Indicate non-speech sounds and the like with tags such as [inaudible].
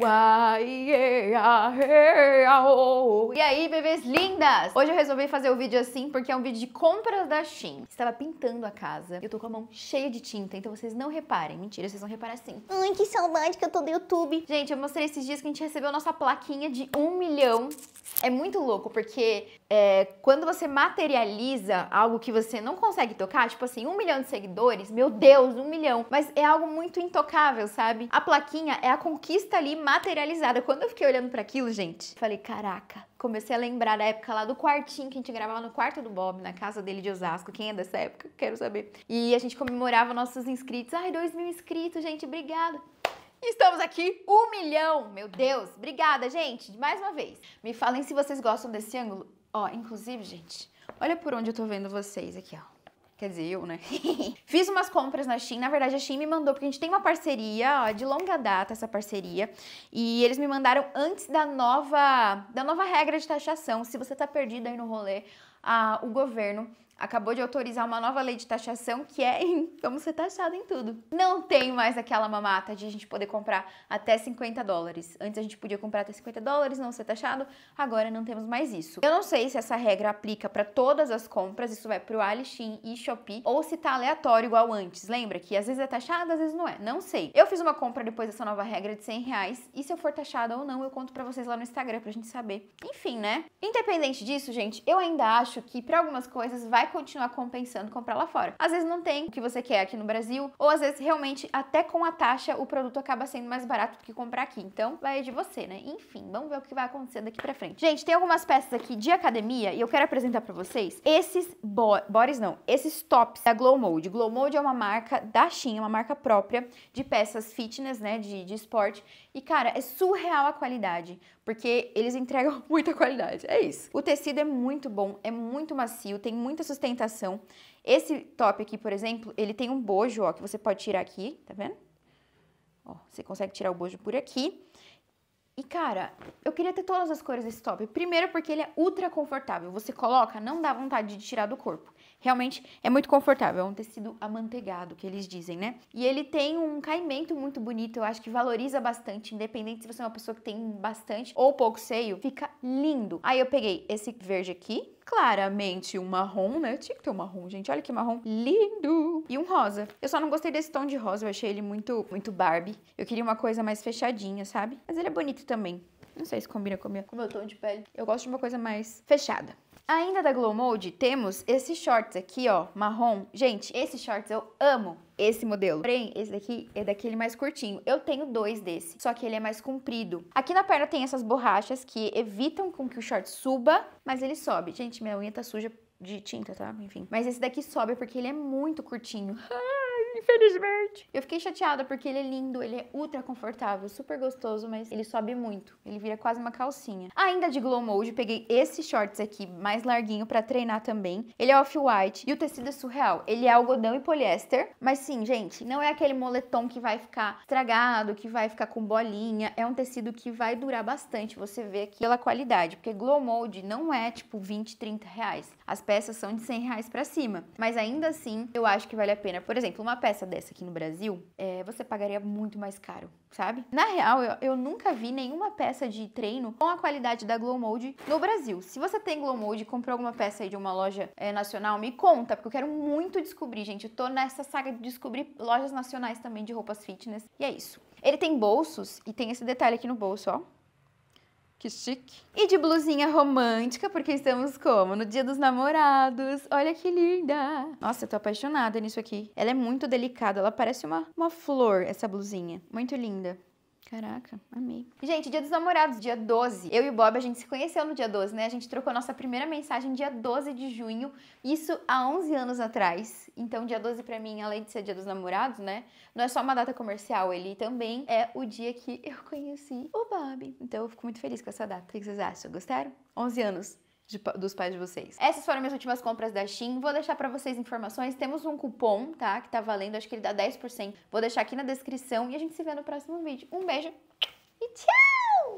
E aí, bebês lindas! Hoje eu resolvi fazer o um vídeo assim porque é um vídeo de compras da Shein. Estava pintando a casa, e eu tô com a mão cheia de tinta, então vocês não reparem. Mentira, vocês vão reparar assim. Ai, que saudade que eu tô do YouTube. Gente, eu mostrei esses dias que a gente recebeu nossa plaquinha de um milhão é muito louco, porque é, quando você materializa algo que você não consegue tocar, tipo assim, um milhão de seguidores, meu Deus, um milhão, mas é algo muito intocável, sabe? A plaquinha é a conquista ali materializada. Quando eu fiquei olhando para aquilo, gente, falei, caraca, comecei a lembrar da época lá do quartinho que a gente gravava no quarto do Bob, na casa dele de Osasco. Quem é dessa época? Quero saber. E a gente comemorava nossos inscritos. Ai, dois mil inscritos, gente, obrigada. Estamos aqui, um milhão! Meu Deus, obrigada, gente, mais uma vez. Me falem se vocês gostam desse ângulo. Ó, inclusive, gente, olha por onde eu tô vendo vocês aqui, ó. Quer dizer, eu, né? [laughs] Fiz umas compras na Shein. Na verdade, a Shein me mandou, porque a gente tem uma parceria, ó, de longa data essa parceria. E eles me mandaram antes da nova, da nova regra de taxação. Se você tá perdido aí no rolê, a, o governo acabou de autorizar uma nova lei de taxação que é em vamos ser taxado em tudo. Não tem mais aquela mamata de a gente poder comprar até 50 dólares. Antes a gente podia comprar até 50 dólares, não ser taxado, agora não temos mais isso. Eu não sei se essa regra aplica para todas as compras, isso vai pro Alixin e Shopee, ou se tá aleatório igual antes. Lembra que às vezes é taxado, às vezes não é. Não sei. Eu fiz uma compra depois dessa nova regra de 100 reais, e se eu for taxada ou não, eu conto para vocês lá no Instagram pra gente saber. Enfim, né? Independente disso, gente, eu ainda acho acho que para algumas coisas vai continuar compensando comprar lá fora. Às vezes não tem o que você quer aqui no Brasil, ou às vezes realmente até com a taxa o produto acaba sendo mais barato do que comprar aqui. Então vai de você, né? Enfim, vamos ver o que vai acontecer daqui para frente. Gente, tem algumas peças aqui de academia e eu quero apresentar para vocês esses bo não, esses tops da Glow Mode. Glow Mode é uma marca da China, é uma marca própria de peças fitness, né, de, de esporte. E cara, é surreal a qualidade porque eles entregam [laughs] muita qualidade. É isso. O tecido é muito bom, é muito macio, tem muita sustentação. Esse top aqui, por exemplo, ele tem um bojo, ó, que você pode tirar aqui, tá vendo? Ó, você consegue tirar o bojo por aqui. E, cara, eu queria ter todas as cores desse top. Primeiro porque ele é ultra confortável. Você coloca, não dá vontade de tirar do corpo. Realmente é muito confortável, é um tecido amanteigado que eles dizem, né? E ele tem um caimento muito bonito, eu acho que valoriza bastante, independente se você é uma pessoa que tem bastante ou pouco seio, fica lindo. Aí eu peguei esse verde aqui, claramente um marrom, né? Tinha que ter um marrom, gente. Olha que marrom lindo! E um rosa. Eu só não gostei desse tom de rosa, eu achei ele muito, muito Barbie. Eu queria uma coisa mais fechadinha, sabe? Mas ele é bonito também. Não sei se combina com, com o meu tom de pele. Eu gosto de uma coisa mais fechada. Ainda da Glow Mode, temos esses shorts aqui, ó, marrom. Gente, esses shorts eu amo esse modelo. Porém, esse daqui é daquele mais curtinho. Eu tenho dois desse, só que ele é mais comprido. Aqui na perna tem essas borrachas que evitam com que o short suba, mas ele sobe. Gente, minha unha tá suja de tinta, tá? Enfim. Mas esse daqui sobe porque ele é muito curtinho. [laughs] Infelizmente. Eu fiquei chateada porque ele é lindo, ele é ultra confortável, super gostoso, mas ele sobe muito. Ele vira quase uma calcinha. Ainda de Glow Mode, peguei esse shorts aqui, mais larguinho, pra treinar também. Ele é off-white e o tecido é surreal. Ele é algodão e poliéster, mas sim, gente, não é aquele moletom que vai ficar estragado, que vai ficar com bolinha. É um tecido que vai durar bastante, você vê aqui pela qualidade, porque Glow Mode não é tipo 20, 30 reais. As peças são de 100 reais pra cima, mas ainda assim eu acho que vale a pena. Por exemplo, uma peça dessa aqui no Brasil, é, você pagaria muito mais caro, sabe? Na real, eu, eu, nunca vi nenhuma peça de treino com a qualidade da Glow Mode no Brasil. Se você tem Glow Mode, comprou alguma peça aí de uma loja é, nacional, me conta, porque eu quero muito descobrir, gente. Eu tô nessa saga de descobrir lojas nacionais também de roupas fitness. E é isso. Ele tem bolsos e tem esse detalhe aqui no bolso, ó que chique. E de blusinha romântica, porque estamos como? No dia dos namorados. Olha que linda. Nossa, eu tô apaixonada nisso aqui. Ela é muito delicada, ela parece uma, uma flor, essa blusinha. Muito linda. Caraca, amei. Gente, dia dos namorados, dia 12. Eu e o Bob, a gente se conheceu no dia 12, né? A gente trocou nossa primeira mensagem dia 12 de junho, isso há 11 anos atrás. Então, dia 12 para mim, além de ser dia dos namorados, né? Não é só uma data comercial, ele também é o dia que eu conheci o Bob. Então, eu fico muito feliz com essa data. O que vocês acham? Gostaram? 11 anos de, dos pais de vocês. Essas foram minhas últimas compras da Shein. Vou deixar para vocês informações. Temos um cupom, tá? Que tá valendo, acho que ele dá 10%. Vou deixar aqui na descrição e a gente se vê no próximo vídeo. Um beijo e tchau!